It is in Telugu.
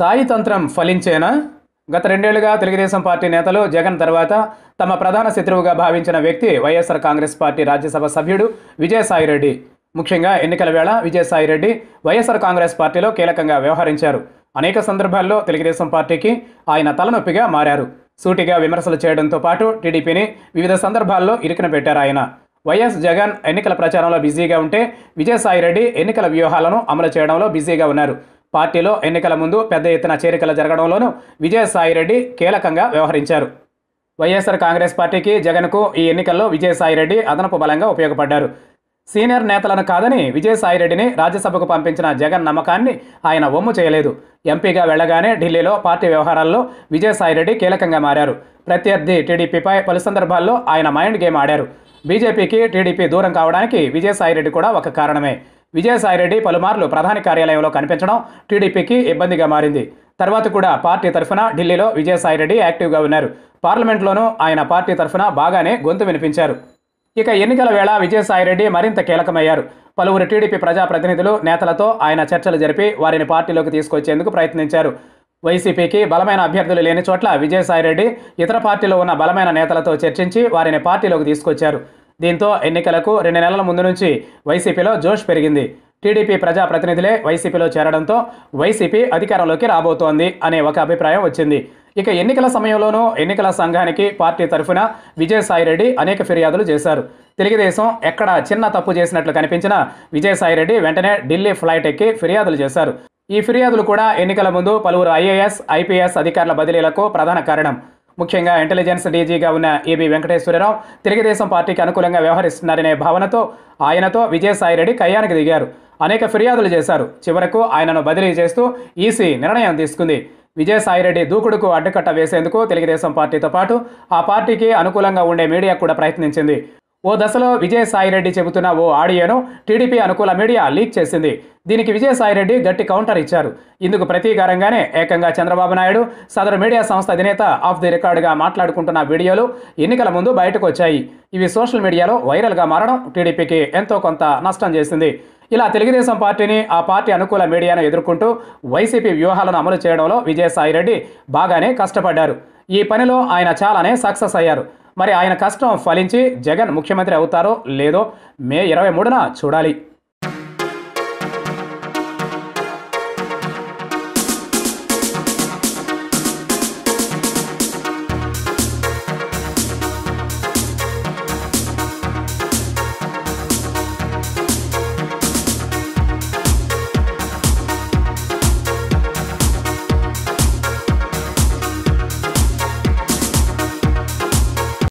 సాయి తంత్రం ఫలించేనా గత రెండేళ్లుగా తెలుగుదేశం పార్టీ నేతలు జగన్ తర్వాత తమ ప్రధాన శత్రువుగా భావించిన వ్యక్తి వైఎస్ఆర్ కాంగ్రెస్ పార్టీ రాజ్యసభ సభ్యుడు విజయసాయిరెడ్డి ముఖ్యంగా ఎన్నికల వేళ విజయసాయిరెడ్డి వైఎస్ఆర్ కాంగ్రెస్ పార్టీలో కీలకంగా వ్యవహరించారు అనేక సందర్భాల్లో తెలుగుదేశం పార్టీకి ఆయన తలనొప్పిగా మారారు సూటిగా విమర్శలు చేయడంతో పాటు టీడీపీని వివిధ సందర్భాల్లో ఇరుకున పెట్టారు ఆయన వైఎస్ జగన్ ఎన్నికల ప్రచారంలో బిజీగా ఉంటే విజయసాయిరెడ్డి ఎన్నికల వ్యూహాలను అమలు చేయడంలో బిజీగా ఉన్నారు పార్టీలో ఎన్నికల ముందు పెద్ద ఎత్తున చేరికలు జరగడంలోనూ విజయసాయిరెడ్డి కీలకంగా వ్యవహరించారు వైఎస్ఆర్ కాంగ్రెస్ పార్టీకి జగన్కు ఈ ఎన్నికల్లో విజయసాయిరెడ్డి అదనపు బలంగా ఉపయోగపడ్డారు సీనియర్ నేతలను కాదని విజయసాయిరెడ్డిని రాజ్యసభకు పంపించిన జగన్ నమ్మకాన్ని ఆయన ఒమ్ము చేయలేదు ఎంపీగా వెళ్లగానే ఢిల్లీలో పార్టీ వ్యవహారాల్లో విజయసాయిరెడ్డి కీలకంగా మారారు ప్రత్యర్థి టీడీపీపై పలు సందర్భాల్లో ఆయన మైండ్ గేమ్ ఆడారు బీజేపీకి టీడీపీ దూరం కావడానికి విజయసాయిరెడ్డి కూడా ఒక కారణమే విజయసాయిరెడ్డి పలుమార్లు ప్రధాని కార్యాలయంలో కనిపించడం టీడీపీకి ఇబ్బందిగా మారింది తర్వాత కూడా పార్టీ తరఫున ఢిల్లీలో విజయసాయిరెడ్డి యాక్టివ్గా ఉన్నారు పార్లమెంట్లోనూ ఆయన పార్టీ తరఫున బాగానే గొంతు వినిపించారు ఇక ఎన్నికల వేళ విజయసాయిరెడ్డి మరింత కీలకమయ్యారు పలువురు టీడీపీ ప్రజాప్రతినిధులు నేతలతో ఆయన చర్చలు జరిపి వారిని పార్టీలోకి తీసుకొచ్చేందుకు ప్రయత్నించారు వైసీపీకి బలమైన అభ్యర్థులు లేని చోట్ల విజయసాయిరెడ్డి ఇతర పార్టీలో ఉన్న బలమైన నేతలతో చర్చించి వారిని పార్టీలోకి తీసుకొచ్చారు దీంతో ఎన్నికలకు రెండు నెలల ముందు నుంచి వైసీపీలో జోష్ పెరిగింది టీడీపీ ప్రజాప్రతినిధులే వైసీపీలో చేరడంతో వైసీపీ అధికారంలోకి రాబోతోంది అనే ఒక అభిప్రాయం వచ్చింది ఇక ఎన్నికల సమయంలోనూ ఎన్నికల సంఘానికి పార్టీ తరఫున విజయసాయిరెడ్డి అనేక ఫిర్యాదులు చేశారు తెలుగుదేశం ఎక్కడ చిన్న తప్పు చేసినట్లు కనిపించిన విజయసాయిరెడ్డి వెంటనే ఢిల్లీ ఫ్లైట్ ఎక్కి ఫిర్యాదులు చేశారు ఈ ఫిర్యాదులు కూడా ఎన్నికల ముందు పలువురు ఐఏఎస్ ఐపీఎస్ అధికారుల బదిలీలకు ప్రధాన కారణం ముఖ్యంగా ఇంటెలిజెన్స్ డీజీగా ఉన్న ఏబి వెంకటేశ్వరరావు తెలుగుదేశం పార్టీకి అనుకూలంగా వ్యవహరిస్తున్నారనే భావనతో ఆయనతో విజయసాయిరెడ్డి కయ్యానికి దిగారు అనేక ఫిర్యాదులు చేశారు చివరకు ఆయనను బదిలీ చేస్తూ ఈసీ నిర్ణయం తీసుకుంది విజయసాయిరెడ్డి దూకుడుకు అడ్డుకట్ట వేసేందుకు తెలుగుదేశం పార్టీతో పాటు ఆ పార్టీకి అనుకూలంగా ఉండే మీడియా కూడా ప్రయత్నించింది ఓ దశలో విజయసాయిరెడ్డి చెబుతున్న ఓ ఆడియోను టీడీపీ అనుకూల మీడియా లీక్ చేసింది దీనికి విజయసాయిరెడ్డి గట్టి కౌంటర్ ఇచ్చారు ఇందుకు ప్రతీకారంగానే ఏకంగా చంద్రబాబు నాయుడు సదరు మీడియా సంస్థ అధినేత ఆఫ్ ది రికార్డుగా మాట్లాడుకుంటున్న వీడియోలు ఎన్నికల ముందు బయటకు వచ్చాయి ఇవి సోషల్ మీడియాలో వైరల్గా మారడం టీడీపీకి ఎంతో కొంత నష్టం చేసింది ఇలా తెలుగుదేశం పార్టీని ఆ పార్టీ అనుకూల మీడియాను ఎదుర్కొంటూ వైసీపీ వ్యూహాలను అమలు చేయడంలో విజయసాయిరెడ్డి బాగానే కష్టపడ్డారు ఈ పనిలో ఆయన చాలానే సక్సెస్ అయ్యారు మరి ఆయన కష్టం ఫలించి జగన్ ముఖ్యమంత్రి అవుతారో లేదో మే ఇరవై మూడున చూడాలి